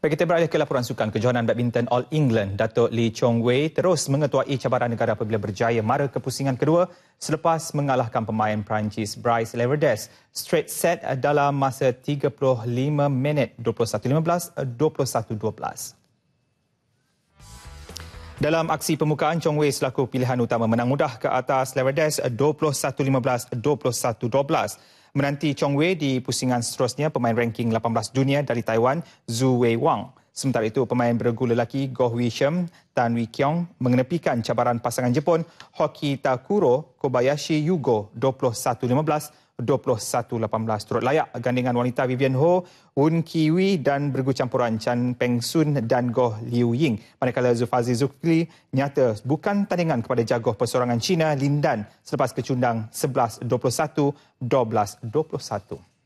Baik, kita beralih ke laporan sukan kejohanan badminton All England. Datuk Lee Chong Wei terus mengetuai cabaran negara apabila berjaya mara ke pusingan kedua selepas mengalahkan pemain Perancis Bryce Leverdes straight set dalam masa 35 minit 21.15, 21.12. Dalam aksi pembukaan, Chong Wei selaku pilihan utama menang mudah ke atas Leverdes 21-15-21-12. Menanti Chong Wei di pusingan seterusnya pemain ranking 18 dunia dari Taiwan, Zhu Wei Wang. Sementara itu, pemain bergu lelaki Goh Wee Shem, Tan Wee Kiong mengenepikan cabaran pasangan Jepun Hoki Takuro Kobayashi Yugo 21-15, 21-18 turut layak gandingan wanita Vivian Ho, Woon Ki Wee dan bergu campuran Chan Peng Sun dan Goh Liu Ying. Manakala Zufazi Zulkifli nyata bukan tandingan kepada jagoh persorangan China Lin Dan selepas kecundang 11-21, 12-21.